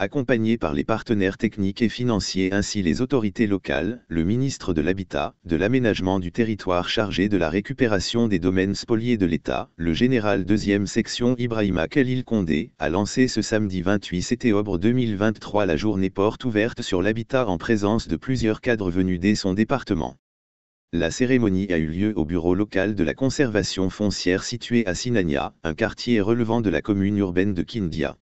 accompagné par les partenaires techniques et financiers ainsi les autorités locales, le ministre de l'Habitat, de l'Aménagement du Territoire chargé de la récupération des domaines spoliés de l'État, le général 2e section Ibrahima Khalil Condé, a lancé ce samedi 28 septembre 2023 la journée porte ouverte sur l'habitat en présence de plusieurs cadres venus dès son département. La cérémonie a eu lieu au bureau local de la conservation foncière situé à Sinania, un quartier relevant de la commune urbaine de Kindia.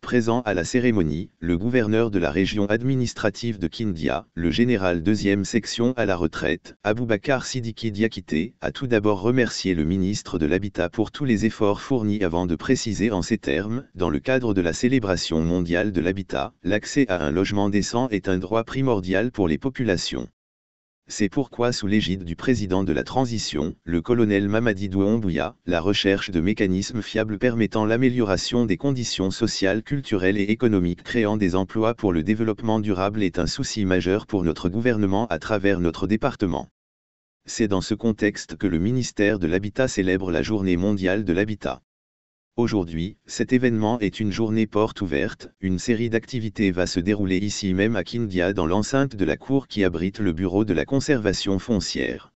Présent à la cérémonie, le gouverneur de la région administrative de Kindia, le général deuxième section à la retraite, Aboubakar Sidiki Diakité, a tout d'abord remercié le ministre de l'Habitat pour tous les efforts fournis avant de préciser en ces termes, dans le cadre de la célébration mondiale de l'habitat, l'accès à un logement décent est un droit primordial pour les populations. C'est pourquoi sous l'égide du président de la transition, le colonel Mamadi Douombouya, la recherche de mécanismes fiables permettant l'amélioration des conditions sociales, culturelles et économiques créant des emplois pour le développement durable est un souci majeur pour notre gouvernement à travers notre département. C'est dans ce contexte que le ministère de l'Habitat célèbre la journée mondiale de l'habitat. Aujourd'hui, cet événement est une journée porte ouverte, une série d'activités va se dérouler ici même à Kindia dans l'enceinte de la cour qui abrite le bureau de la conservation foncière.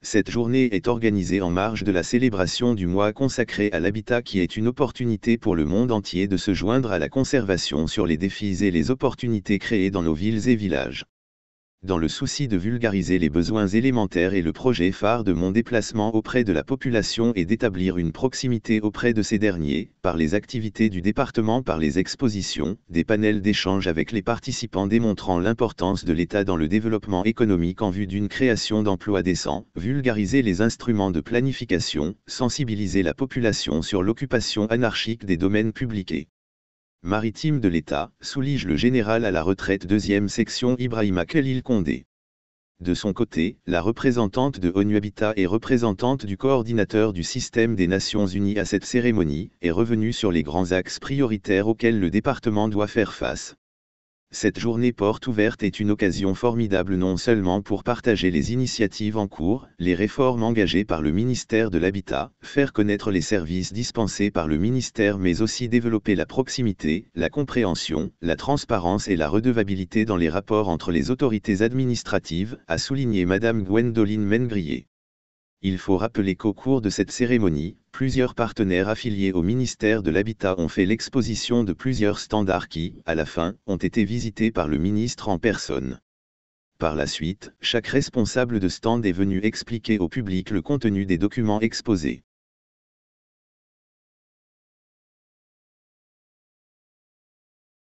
Cette journée est organisée en marge de la célébration du mois consacré à l'habitat qui est une opportunité pour le monde entier de se joindre à la conservation sur les défis et les opportunités créées dans nos villes et villages dans le souci de vulgariser les besoins élémentaires et le projet phare de mon déplacement auprès de la population et d'établir une proximité auprès de ces derniers, par les activités du département, par les expositions, des panels d'échange avec les participants démontrant l'importance de l'État dans le développement économique en vue d'une création d'emplois décents, vulgariser les instruments de planification, sensibiliser la population sur l'occupation anarchique des domaines publics maritime de l'État, soulige le général à la retraite deuxième section Ibrahima Khalil Condé. De son côté, la représentante de ONU Habitat et représentante du coordinateur du système des Nations Unies à cette cérémonie est revenue sur les grands axes prioritaires auxquels le département doit faire face cette journée porte ouverte est une occasion formidable non seulement pour partager les initiatives en cours, les réformes engagées par le ministère de l'Habitat, faire connaître les services dispensés par le ministère mais aussi développer la proximité, la compréhension, la transparence et la redevabilité dans les rapports entre les autorités administratives, a souligné Madame Gwendoline Mengrier. Il faut rappeler qu'au cours de cette cérémonie, plusieurs partenaires affiliés au ministère de l'Habitat ont fait l'exposition de plusieurs standards qui, à la fin, ont été visités par le ministre en personne. Par la suite, chaque responsable de stand est venu expliquer au public le contenu des documents exposés.